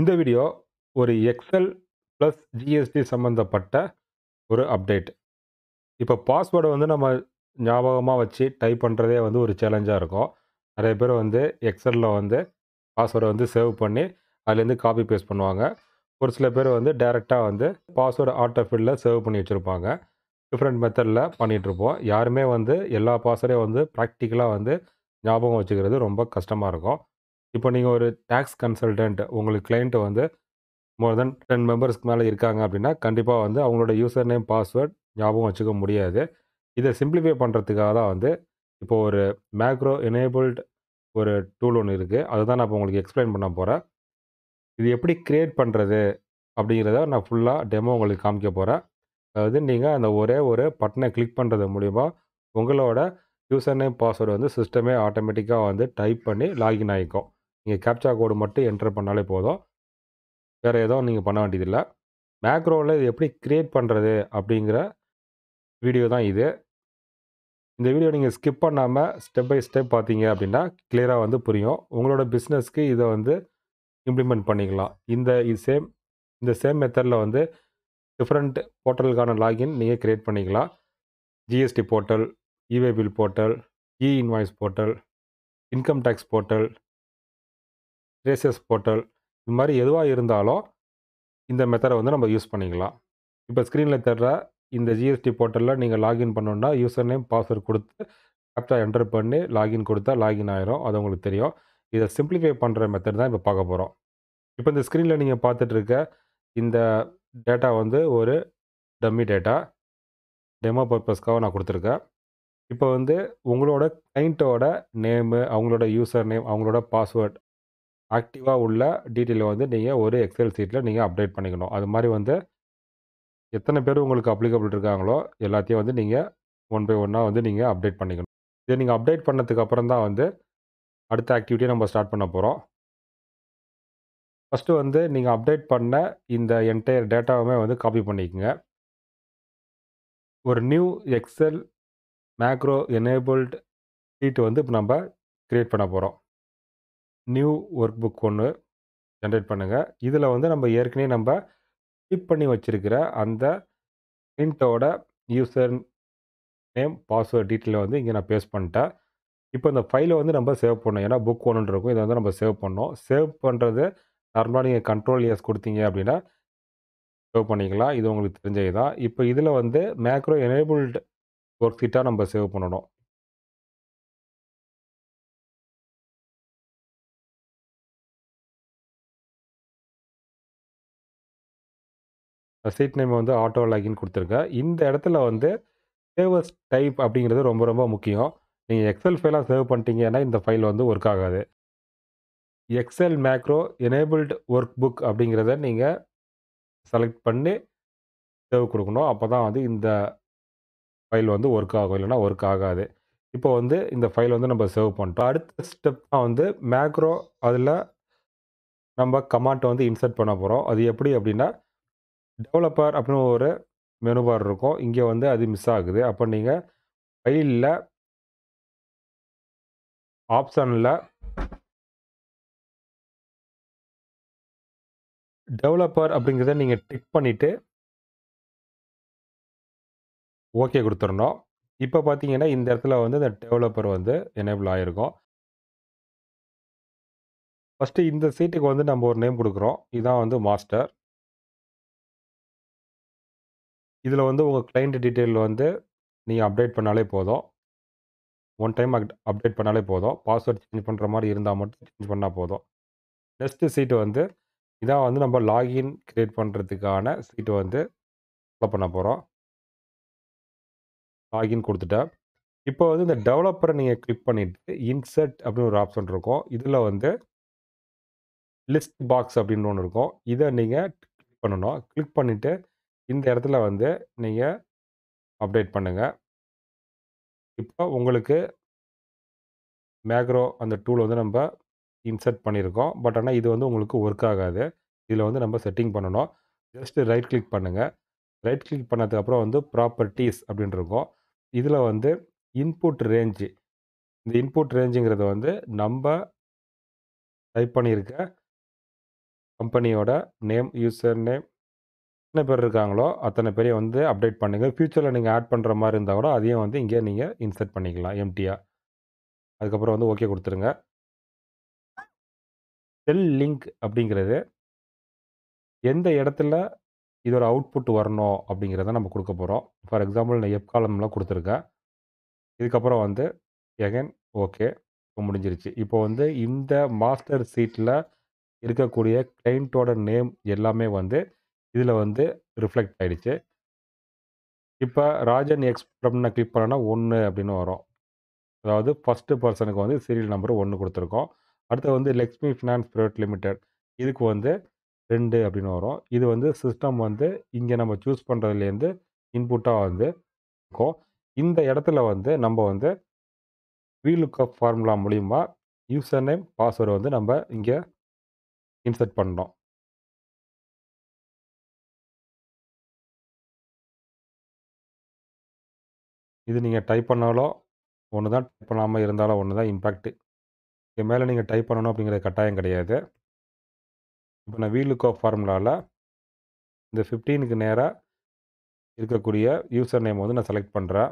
இந்த வீடியோ ஒரு XL plus GST சம்மந்தப்பட்ட ஒரு அப்டேட் இப்போ பாஸ்வேர்டை வந்து நம்ம ஞாபகமாக வச்சு டைப் பண்ணுறதே வந்து ஒரு சேலஞ்சாக இருக்கும் நிறைய பேர் வந்து எக்ஸலில் வந்து பாஸ்வேர்டை வந்து சேவ் பண்ணி அதுலேருந்து காப்பி பேஸ்ட் பண்ணுவாங்க ஒரு சில பேர் வந்து டேரெக்டாக வந்து பாஸ்வேர்டு ஆட்டோஃபில்டில் சேவ் பண்ணி வச்சுருப்பாங்க டிஃப்ரெண்ட் மெத்தடில் பண்ணிகிட்ருப்போம் யாருமே வந்து எல்லா பாஸ்வேர்டையும் வந்து ப்ராக்டிக்கலாக வந்து ஞாபகம் வச்சுக்கிறது ரொம்ப கஷ்டமாக இருக்கும் இப்போ நீங்கள் ஒரு டேக்ஸ் கன்சல்டன்ட் உங்களுக்கு கிளைண்ட்டு வந்து மோர் தென் டென் மெம்பர்ஸ்க்கு மேலே இருக்காங்க அப்படின்னா கண்டிப்பாக வந்து அவங்களோட யூசர் நேம் பாஸ்வேர்ட் ஞாபகம் வச்சுக்க முடியாது இதை சிம்பிளிஃபை பண்ணுறதுக்காக தான் வந்து இப்போது ஒரு மேக்ரோ எனேபிள்ட் ஒரு டூல் ஒன்று இருக்குது அதுதான் நான் இப்போ உங்களுக்கு எக்ஸ்பிளைன் பண்ண போகிறேன் இது எப்படி க்ரியேட் பண்ணுறது அப்படிங்கிறத நான் ஃபுல்லாக டெமோ உங்களுக்கு காமிக்க போகிறேன் அதாவது நீங்கள் அந்த ஒரே ஒரு பட்டனை கிளிக் பண்ணுறது மூலிமா உங்களோட யூசர் நேம் பாஸ்வேர்டு வந்து சிஸ்டமே ஆட்டோமேட்டிக்காக வந்து டைப் பண்ணி லாகின் ஆகிக்கும் நீங்கள் கேப்சா கோடு மட்டும் என்டர் பண்ணாலே போதும் வேறு எதுவும் நீங்கள் பண்ண வேண்டியதில்லை மேக்ரோவில் இது எப்படி க்ரியேட் பண்ணுறது அப்படிங்கிற வீடியோ தான் இது இந்த வீடியோ நீங்கள் ஸ்கிப் பண்ணாமல் ஸ்டெப் பை ஸ்டெப் பார்த்தீங்க அப்படின்னா கிளியராக வந்து புரியும் உங்களோட பிஸ்னஸ்க்கு இதை வந்து இம்ப்ளிமெண்ட் பண்ணிக்கலாம் இந்த இது சேம் இந்த சேம் மெத்தடில் வந்து டிஃப்ரெண்ட் போர்ட்டலுக்கான லாகின் நீங்கள் க்ரியேட் பண்ணிக்கலாம் GST portal e way bill portal e invoice portal income tax portal ரேசியஸ் போர்ட்டல் இது மாதிரி எதுவாக இருந்தாலும் இந்த மெத்தடை வந்து நம்ம யூஸ் பண்ணிக்கலாம் இப்போ ஸ்க்ரீனில் தர்ற இந்த ஜிஎஸ்டி போர்ட்டலில் நீங்கள் லாகின் பண்ணோன்னா யூசர் நேம் பாஸ்வேர்ட் கொடுத்து ஆப்டா என்டர் பண்ணி லாகின் கொடுத்தா லாகின் ஆயிரும் அது உங்களுக்கு தெரியும் இதை சிம்பிளிஃபை பண்ணுற மெத்தட் தான் இப்போ பார்க்க போகிறோம் இப்போ இந்த ஸ்க்ரீனில் நீங்கள் பார்த்துட்ருக்க இந்த டேட்டா வந்து ஒரு டம்மி டேட்டா டெமோ பர்பஸ்க்காக நான் கொடுத்துருக்கேன் இப்போ வந்து உங்களோட கிளைண்ட்டோட நேமு அவங்களோட யூசர் நேம் அவங்களோட பாஸ்வேர்ட் ஆக்டிவாக உள்ள டீட்டெயிலை வந்து நீங்கள் ஒரு எக்ஸல் சீட்டில் நீங்கள் அப்டேட் பண்ணிக்கணும் அது மாதிரி வந்து எத்தனை பேர் உங்களுக்கு அப்ளிகபிள் இருக்காங்களோ எல்லாத்தையும் வந்து நீங்கள் ஒன் பை ஒன்னாக வந்து நீங்கள் அப்டேட் பண்ணிக்கணும் இதை நீங்கள் அப்டேட் பண்ணதுக்கப்புறம் தான் வந்து அடுத்த ஆக்டிவிட்டியை நம்ம ஸ்டார்ட் பண்ண போகிறோம் ஃபஸ்ட்டு வந்து நீங்கள் அப்டேட் பண்ண இந்த என்டையர் டேட்டாவுமே வந்து காப்பி பண்ணிக்கோங்க ஒரு new Excel macro enabled sheet வந்து இப்போ நம்ம க்ரியேட் பண்ண போகிறோம் நியூ ஒர்க் புக் ஒன்று ஜென்ரேட் பண்ணுங்கள் இதில் வந்து நம்ம ஏற்கனவே நம்ம கிளிக் பண்ணி வச்சுருக்கிற அந்த பிரிண்ட்டோட யூசர் நேம் பாஸ்வேர்ட் டீட்டெயிலை வந்து இங்கே நான் பேஸ்ட் பண்ணிட்டேன் இப்போ இந்த ஃபைலை வந்து நம்ம சேவ் பண்ணோம் ஏன்னா புக் ஒன்று இருக்கும் இதை வந்து நம்ம சேவ் பண்ணோம் சேவ் பண்ணுறது நார்மலாக நீங்கள் கண்ட்ரோல் இயர்ஸ் கொடுத்தீங்க அப்படின்னா சேவ் பண்ணிக்கலாம் இது உங்களுக்கு தெரிஞ்சது தான் இப்போ இதில் வந்து மேக்ரோ எனேபிள்டு ஒர்க் ஷீட்டாக நம்ம சேவ் பண்ணணும் சீட் நேம் வந்து ஆட்டோ லாகின் கொடுத்துருங்க இந்த இடத்துல வந்து சேவர்ஸ் டைப் அப்படிங்கிறது ரொம்ப ரொம்ப முக்கியம் நீங்கள் எக்ஸல் ஃபைலாக சேவ் பண்ணிட்டீங்கன்னா இந்த ஃபைல் வந்து ஒர்க் ஆகாது Excel macro enabled workbook அப்படிங்கிறத நீங்கள் செலக்ட் பண்ணி சேவ் கொடுக்கணும் அப்போ தான் வந்து இந்த ஃபைல் வந்து ஒர்க் ஆகும் இல்லைனா ஒர்க் ஆகாது இப்போ வந்து இந்த ஃபைல் வந்து நம்ம சேவ் பண்ணிட்டோம் அடுத்த ஸ்டெப் தான் வந்து மேக்ரோ அதில் நம்ம கமாண்ட்டை வந்து இன்சர்ட் பண்ண போகிறோம் அது எப்படி அப்படின்னா டெவலப்பர் அப்படின்னு ஒரு மெனுபார் இருக்கும் இங்கே வந்து அது மிஸ் ஆகுது அப்போ நீங்கள் ஃபைலில் ஆப்ஷனில் டெவலப்பர் அப்படிங்கிறத நீங்கள் டிக் பண்ணிவிட்டு ஓகே கொடுத்துடணும் இப்போ பார்த்தீங்கன்னா இந்த இடத்துல வந்து இந்த டெவலப்பர் வந்து எனேபிள் ஆகிருக்கும் ஃபஸ்ட்டு இந்த சீட்டுக்கு வந்து நம்ம ஒரு நேம் கொடுக்குறோம் இதுதான் வந்து மாஸ்டர் இதில் வந்து உங்கள் கிளைண்ட் டீட்டெயில் வந்து நீங்கள் அப்டேட் பண்ணாலே போதும் ஒன் டைம் அப்டேட் பண்ணாலே போதும் பாஸ்வேர்ட் சேஞ்ச் பண்ணுற மாதிரி இருந்தால் மட்டும் சேஞ்ச் பண்ணால் போதும் நெக்ஸ்ட்டு சீட்டு வந்து இதான் வந்து நம்ம லாகின் க்ரியேட் பண்ணுறதுக்கான சீட்டு வந்து ஃபாலோ பண்ண போகிறோம் லாகின் கொடுத்துட்டேன் இப்போ வந்து இந்த டெவலப்பரை நீங்கள் கிளிக் பண்ணிவிட்டு இன்சர்ட் அப்படின்னு ஒரு ஆப்ஷன் இருக்கும் இதில் வந்து லிஸ்ட் பாக்ஸ் அப்படின்னு ஒன்று இருக்கும் இதை நீங்கள் கிளிக் பண்ணணும் கிளிக் பண்ணிவிட்டு இந்த இடத்துல வந்து நீங்கள் அப்டேட் பண்ணுங்கள் இப்போ உங்களுக்கு மேக்ரோ அந்த டூல் வந்து நம்ம இன்சர்ட் பண்ணியிருக்கோம் பட் ஆனால் இது வந்து உங்களுக்கு ஒர்க் ஆகாது இதில் வந்து நம்ம செட்டிங் பண்ணணும் ஜஸ்ட்டு ரைட் கிளிக் பண்ணுங்கள் ரைட் கிளிக் பண்ணதுக்கப்புறம் வந்து ப்ராப்பர்ட்டிஸ் அப்படின்னு இதில் வந்து இன்புட் ரேஞ்சு இந்த இன்புட் ரேஞ்சுங்கிறது வந்து நம்ம டைப் பண்ணியிருக்க கம்பெனியோட நேம் யூசர் நேம் எத்தனை பேர் இருக்காங்களோ அத்தனை பேரையும் வந்து அப்டேட் பண்ணுங்கள் ஃப்யூச்சரில் நீங்கள் ஆட் பண்ணுற மாதிரி இருந்தால் கூட அதையும் வந்து இங்கே நீங்கள் இன்சர்ட் பண்ணிக்கலாம் எம்டியாக அதுக்கப்புறம் வந்து ஓகே கொடுத்துருங்க செல் லிங்க் அப்படிங்கிறது எந்த இடத்துல இதோட அவுட்புட் வரணும் அப்படிங்கிறத நம்ம கொடுக்க போகிறோம் ஃபார் எக்ஸாம்பிள் நான் எப் காலம்லாம் கொடுத்துருக்கேன் இதுக்கப்புறம் வந்து எகன் ஓகே முடிஞ்சிருச்சு இப்போ வந்து இந்த மாஸ்டர் சீட்டில் இருக்கக்கூடிய கிளைண்ட்டோட நேம் எல்லாமே வந்து இதில் வந்து ரிஃப்ளெக்ட் ஆகிடுச்சு இப்போ ராஜன் எக்ஸ்ப்ரம்னு கிளிக் பண்ணோன்னா ஒன்று அப்படின்னு வரும் அதாவது ஃபஸ்ட்டு பர்சனுக்கு வந்து சீரியல் நம்பர் ஒன்று கொடுத்துருக்கோம் அடுத்து வந்து லக்ஷ்மி ஃபினான்ஸ் ப்ரைவேட் லிமிடெட் இதுக்கு வந்து ரெண்டு அப்படின்னு வரும் இது வந்து சிஸ்டம் வந்து இங்கே நம்ம சூஸ் பண்ணுறதுலேருந்து இன்புட்டாக வந்து இருக்கும் இந்த இடத்துல வந்து நம்ம வந்து வீலுக்கப் ஃபார்முலா மூலிமா யூசர் நேம் பாஸ்வேர்டு வந்து நம்ம இங்கே இன்சர்ட் பண்ணோம் இது நீங்கள் டைப் பண்ணாலோ ஒன்று தான் டைப் பண்ணாமல் இருந்தாலும் ஒன்று தான் இம்பேக்ட்டு இது மேலே நீங்கள் டைப் பண்ணணும் அப்படிங்கிறது கட்டாயம் கிடையாது இப்போ நான் வீலுக்கோ ஃபார்முலாவில் இந்த ஃபிஃப்டீனுக்கு நேராக இருக்கக்கூடிய யூசர் நேம் வந்து நான் செலக்ட் பண்ணுறேன்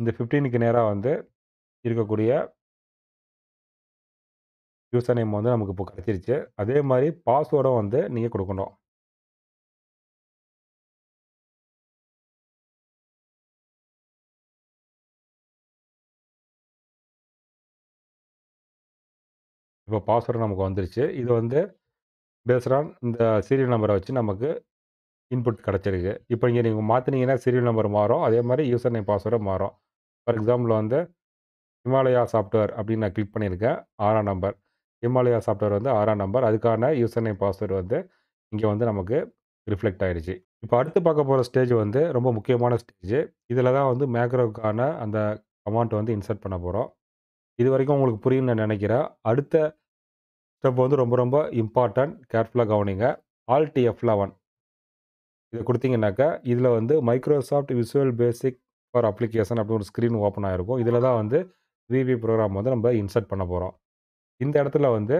இந்த ஃபிஃப்டீனுக்கு நேராக வந்து இருக்கக்கூடிய யூசர் நேம் வந்து நமக்கு இப்போ கிடச்சிருச்சு அதே மாதிரி பாஸ்வேர்டும் வந்து நீங்கள் கொடுக்கணும் இப்போ பாஸ்வேர்டு நமக்கு வந்துருச்சு இது வந்து பேஸ்டான் இந்த சீரியல் நம்பரை வச்சு நமக்கு இன்புட் கிடச்சிருக்கு இப்போ இங்கே நீங்கள் மாற்றினீங்கன்னா சீரியல் நம்பர் மாறும் அதே மாதிரி யூசர் நேம் பாஸ்வேர்டும் மாறும் ஃபார் எக்ஸாம்பிள் வந்து ஹிமாலயா சாஃப்ட்வேர் அப்படின்னு நான் கிளிக் பண்ணியிருக்கேன் ஆறாம் நம்பர் ஹிமாலயா சாஃப்ட்வேர் வந்து ஆறாம் நம்பர். அதுக்கான யூசர் நேம், பாஸ்வேர்ட் வந்து இங்கே வந்து நமக்கு ரிஃப்ளெக்ட் ஆகிடுச்சு இப்போ அடுத்து பார்க்க போகிற ஸ்டேஜ் வந்து ரொம்ப முக்கியமான ஸ்டேஜ். இதில் தான் வந்து மேக்ரோக்கான அந்த அமௌண்ட் வந்து இன்சர்ட் பண்ண போகிறோம் இது வரைக்கும் உங்களுக்கு புரியும்னு நான் நினைக்கிறேன். அடுத்த ஸ்டெப் வந்து ரொம்ப ரொம்ப இம்பார்ட்டன்ட். கேர்ஃபுல்லாக கவனிங்க. எஃப் லெவன் இதை கொடுத்தீங்கன்னாக்கா இதில் வந்து Microsoft Visual Basic for application அப்படின்னு ஒரு ஸ்க்ரீன் ஓப்பன் ஆகிருக்கும் இதில் தான் வந்து விவி ப்ரோக்ராம் வந்து நம்ம இன்சர்ட் பண்ண போகிறோம் இந்த இடத்துல வந்து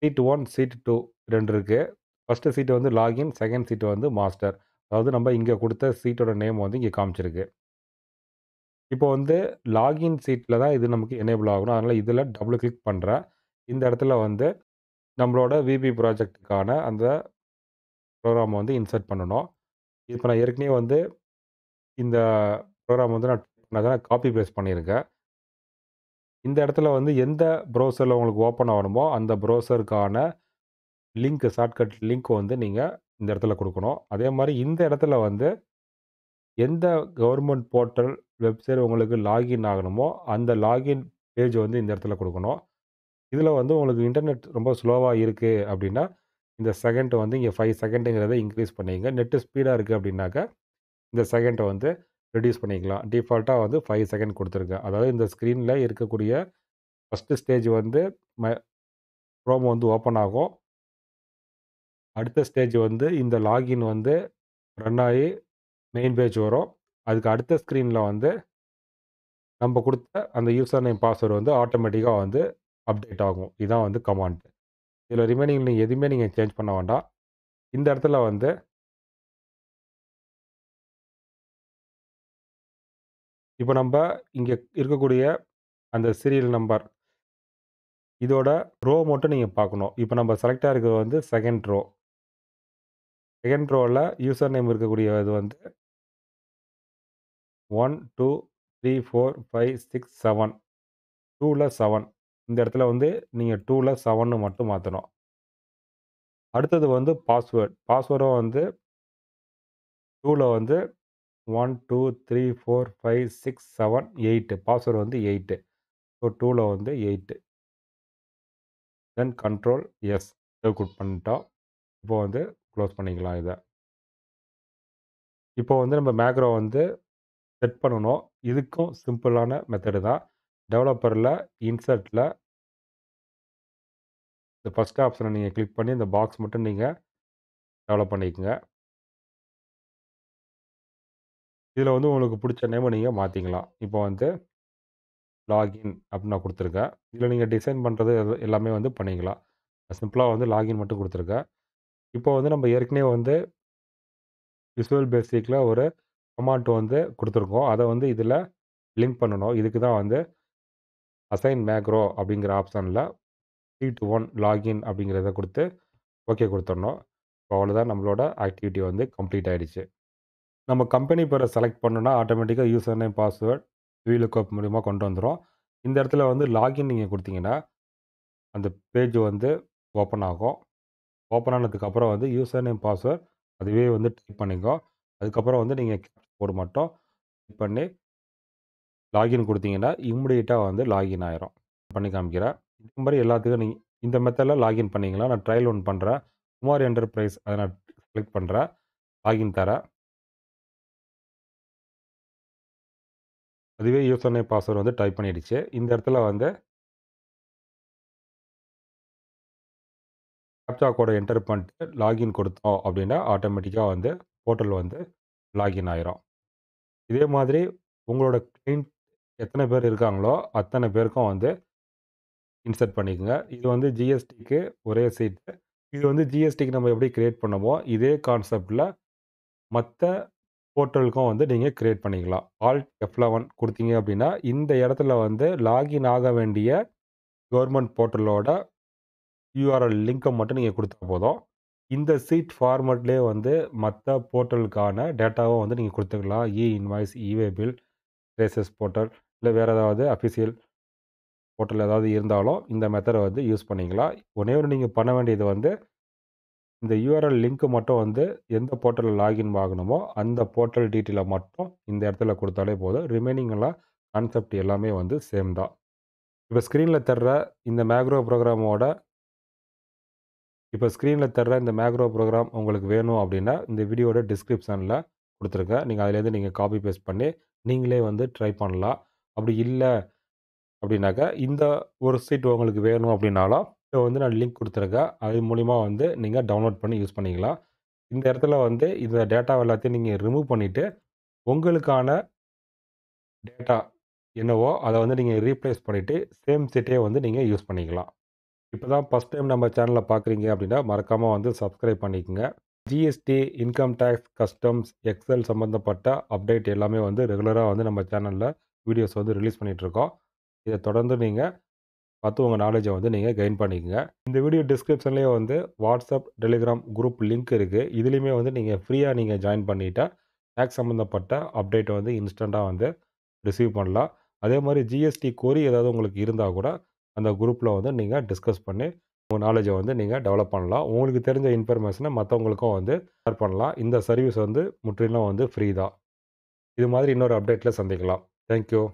சீட் ஒன் சீட் டூ ரெண்டு இருக்குது ஃபஸ்ட்டு சீட்டு வந்து லாகின் செகண்ட் சீட்டு வந்து மாஸ்டர் அதாவது நம்ம இங்கே கொடுத்த சீட்டோட நேம் வந்து இங்கே காமிச்சிருக்கு இப்போ வந்து லாகின் சீட்டில் தான் இது நமக்கு எனேபிள் ஆகணும் அதனால் இதில் டபுள் கிளிக் பண்ணுறேன் இந்த இடத்துல வந்து நம்மளோட விபி ப்ராஜெக்ட்டுக்கான அந்த ப்ரோக்ராம் வந்து இன்சர்ட் பண்ணணும் இப்போ நான் ஏற்கனவே வந்து இந்த ப்ரோக்ராம் வந்து நான் நான் காப்பி பேஸ்ட் பண்ணியிருக்கேன் இந்த இடத்துல வந்து எந்த ப்ரௌசரில் உங்களுக்கு ஓப்பன் ஆகணுமோ அந்த ப்ரௌசருக்கான லிங்க் ஷார்ட்கட் லிங்க் வந்து நீங்கள் இந்த இடத்துல கொடுக்கணும் அதே மாதிரி இந்த இடத்துல வந்து எந்த கவர்மெண்ட் போர்ட்டல் வெப்சைட் உங்களுக்கு லாகின் ஆகணுமோ அந்த லாகின் பேஜ் வந்து இந்த இடத்துல கொடுக்கணும் இதில் வந்து உங்களுக்கு இன்டர்நெட் ரொம்ப ஸ்லோவாக இருக்குது அப்படின்னா இந்த செகண்ட் வந்து இங்கே ஃபைவ் செகண்டுங்கிறத இன்க்ரீஸ் பண்ணிங்க நெட்டு ஸ்பீடாக இருக்குது அப்படின்னாக்க இந்த செகண்டை வந்து ரெடியூஸ் பண்ணிக்கலாம் டிஃபால்ட்டாக வந்து ஃபைவ் செகண்ட் கொடுத்துருக்கேன் அதாவது இந்த ஸ்க்ரீனில் இருக்கக்கூடிய ஃபஸ்ட்டு ஸ்டேஜ் வந்து ம க்ரோம் வந்து ஓப்பன் ஆகும் அடுத்த ஸ்டேஜ் வந்து இந்த லாகின் வந்து ரன் ஆகி மெயின் பேஜ் வரும் அதுக்கு அடுத்த ஸ்க்ரீனில் வந்து நம்ம கொடுத்த அந்த யூசர் நேம் பாஸ்வேர்டு வந்து ஆட்டோமேட்டிக்காக வந்து அப்டேட் ஆகும் இதுதான் வந்து கமாண்ட் இதில் ரிமைனிங் நீங்கள் எதுவுமே நீங்கள் சேஞ்ச் பண்ண வேண்டாம் இந்த இடத்துல வந்து இப்போ நம்ம இங்கே இருக்கக்கூடிய அந்த சீரியல் நம்பர் இதோட ரோ மட்டும் நீங்கள் பார்க்கணும் இப்போ நம்ம செலக்டாக இருக்கிறது வந்து செகண்ட் ரோ செகண்ட் ரோவில் யூசர் நேம் இருக்கக்கூடிய இது வந்து one two three four five six seven டூவில் செவன் இந்த இடத்துல வந்து நீங்கள் டூவில் செவன்னு மட்டும் மாற்றணும் அடுத்தது வந்து பாஸ்வேர்ட் பாஸ்வேர்டும் வந்து டூவில் வந்து one two three four five six seven eight password வந்து எயிட்டு ஸோ டூவில் வந்து எயிட்டு தென் கண்ட்ரோல் எஸ் குட் பண்ணிட்டோம் இப்போ வந்து க்ளோஸ் பண்ணிக்கலாம் இதை இப்போ வந்து நம்ம மேக்ரோ வந்து செட் பண்ணணும் இதுக்கும் சிம்பிளான மெத்தடு தான் டெவலப்பரில் இன்சர்ட்டில் இந்த ஃபஸ்ட் ஆப்ஷனை நீங்கள் கிளிக் பண்ணி இந்த பாக்ஸ் மட்டும் நீங்கள் டெவலப் பண்ணிக்கோங்க இதில் வந்து உங்களுக்கு பிடிச்ச நேமை நீங்கள் மாற்றிக்கலாம் இப்போ வந்து லாகின் அப்டின்னு நான் கொடுத்துருக்கேன் இதில் நீங்கள் டிசைன் பண்ணுறது எல்லாமே வந்து பண்ணிக்கலாம். சிம்பிளாக வந்து லாகின் மட்டும் கொடுத்துருக்கேன் இப்போ வந்து நம்ம ஏற்கனவே வந்து விசுவல் பேசிக்கில் ஒரு அமௌண்ட் வந்து கொடுத்துருக்கோம் அதை வந்து இதில் லிங்க் பண்ணணும். இதுக்கு தான் வந்து அசைன் மேக்ரோ அப்படிங்கிற ஆப்ஷனில் த்ரீ டு ஒன் லாகின் அப்படிங்கிறத கொடுத்து ஓகே கொடுத்துடணும் இப்போ அவ்வளோதான் நம்மளோட ஆக்டிவிட்டி வந்து கம்ப்ளீட் ஆகிடுச்சு நம்ம கம்பெனி பேரை செலக்ட் பண்ணோன்னா ஆட்டோமேட்டிக்காக யூசர் நேம் பாஸ்வேர்ட் வீலுக்கப் மூலிமா கொண்டு வந்துடும் இந்த இடத்துல வந்து லாகின் நீங்கள் கொடுத்தீங்கன்னா அந்த பேஜ் வந்து ஓப்பன் ஆகும் ஓப்பன் ஆனதுக்கப்புறம் வந்து யூசர் நேம் பாஸ்வேர்ட் அதுவே வந்து டைப் பண்ணிக்கோ அதுக்கப்புறம் வந்து நீங்கள் போட மட்டும் டைப் பண்ணி லாகின் கொடுத்தீங்கன்னா இம்மிடியேட்டாக வந்து லாகின் ஆயிரும் பண்ணி காமிக்கிறேன் இந்த மாதிரி எல்லாத்துக்கும் நீங்கள் இந்த மெத்தடில் லாகின் பண்ணிங்களா நான் ட்ரையல் ஒன் பண்ணுறேன் குமார் என்டர்பிரைஸ் அதை நான் செலக்ட் பண்ணுறேன் லாகின் தரேன் அதுவே யூஸ் நேம் பாஸ்வேர்டு வந்து டைப் பண்ணிடுச்சு இந்த இடத்துல வந்து கேப்சா கோடை என்டர் பண்ணிட்டு லாகின் கொடுத்தோம் அப்படின்னா ஆட்டோமேட்டிக்காக வந்து போர்ட்டல் வந்து லாகின் ஆயிரும் இதே மாதிரி உங்களோட கிளைண்ட் எத்தனை பேர் இருக்காங்களோ அத்தனை பேருக்கும் வந்து இன்சர்ட் பண்ணிக்கோங்க இது வந்து ஜிஎஸ்டிக்கு ஒரே சீட்டு இது வந்து ஜிஎஸ்டிக்கு நம்ம எப்படி க்ரியேட் பண்ணமோ இதே கான்செப்டில் மற்ற போர்ட்டலுக்கும் வந்து நீங்கள் க்ரியேட் பண்ணிக்கலாம் ஆல்ட் எஃப் லெவன் கொடுத்தீங்க அப்படின்னா இந்த இடத்துல வந்து லாகின் ஆக வேண்டிய கவர்மெண்ட் போர்ட்டலோட யூஆர்எல் லிங்க்கை மட்டும் நீங்கள் கொடுத்தா போதும் இந்த சீட் ஃபார்மேட்லேயே வந்து மற்ற போர்ட்டலுக்கான டேட்டாவும் வந்து நீங்கள் கொடுத்துக்கலாம் இ இன்வாய்ஸ் இவே பில் ரேசஸ் போர்ட்டல் இல்லை வேறு ஏதாவது அஃபிஷியல் போர்ட்டல் ஏதாவது இருந்தாலும் இந்த மெத்தடை வந்து யூஸ் பண்ணிக்கலாம் ஒன்றே ஒன்று நீங்கள் பண்ண வேண்டியது வந்து இந்த யூஆர்எல் லிங்க்கு மட்டும் வந்து எந்த போர்ட்டலில் லாகின் ஆகணுமோ அந்த போர்ட்டல் டீட்டெயிலை மட்டும் இந்த இடத்துல கொடுத்தாலே போதும் ரிமைனிங்கெல்லாம் கான்செப்ட் எல்லாமே வந்து சேம் தான் இப்போ ஸ்க்ரீனில் தர்ற இந்த மேக்ரோ ப்ரோக்ராமோட இப்போ ஸ்க்ரீனில் தர்ற இந்த மேக்ரோ ப்ரோக்ராம் உங்களுக்கு வேணும் அப்படின்னா இந்த வீடியோட டிஸ்கிரிப்ஷனில் கொடுத்துருக்கேன் நீங்கள் அதிலேருந்து நீங்கள் காப்பி பேஸ்ட் பண்ணி நீங்களே வந்து ட்ரை பண்ணலாம் அப்படி இல்லை அப்படின்னாக்கா இந்த ஒரு சீட் உங்களுக்கு வேணும் அப்படின்னாலும் ஸோ வந்து நான் லிங்க் கொடுத்துருக்கேன் அது மூலிமா வந்து நீங்கள் டவுன்லோட் பண்ணி யூஸ் பண்ணிக்கலாம் இந்த இடத்துல வந்து இந்த டேட்டா எல்லாத்தையும் நீங்கள் ரிமூவ் பண்ணிவிட்டு உங்களுக்கான டேட்டா என்னவோ அதை வந்து நீங்கள் ரீப்ளேஸ் பண்ணிவிட்டு சேம் செட்டே வந்து நீங்கள் யூஸ் பண்ணிக்கலாம் இப்போ தான் ஃபஸ்ட் டைம் நம்ம சேனலில் பார்க்குறீங்க அப்படின்னா மறக்காமல் வந்து சப்ஸ்கிரைப் பண்ணிக்கோங்க GST income tax customs Excel சம்மந்தப்பட்ட அப்டேட் எல்லாமே வந்து ரெகுலராக வந்து நம்ம சேனலில் வீடியோஸ் வந்து ரிலீஸ் பண்ணிகிட்ருக்கோம் இதை தொடர்ந்து நீங்கள் பார்த்து உங்கள் நாலேஜை வந்து நீங்கள் கெயின் பண்ணிக்கோங்க இந்த வீடியோ டிஸ்கிரிப்ஷன்லேயே வந்து வாட்ஸ்அப் டெலிகிராம் குரூப் லிங்க் இருக்குது இதுலேயுமே வந்து நீங்கள் ஃப்ரீயாக நீங்கள் ஜாயின் பண்ணிட்டால் டேக்ஸ் சம்மந்தப்பட்ட அப்டேட்டை வந்து இன்ஸ்டண்ட்டாக வந்து ரிசீவ் பண்ணலாம் அதே மாதிரி ஜிஎஸ்டி கோரி ஏதாவது உங்களுக்கு இருந்தால் கூட அந்த குரூப்பில் வந்து நீங்கள் டிஸ்கஸ் பண்ணி உங்கள் நாலேஜை வந்து நீங்கள் டெவலப் பண்ணலாம் உங்களுக்கு தெரிஞ்ச இன்ஃபர்மேஷனை மற்றவங்களுக்கும் வந்து ஷேர் பண்ணலாம் இந்த சர்வீஸ் வந்து முற்றிலும் வந்து ஃப்ரீ தான் இது மாதிரி இன்னொரு அப்டேட்டில் சந்திக்கலாம் தேங்க்யூ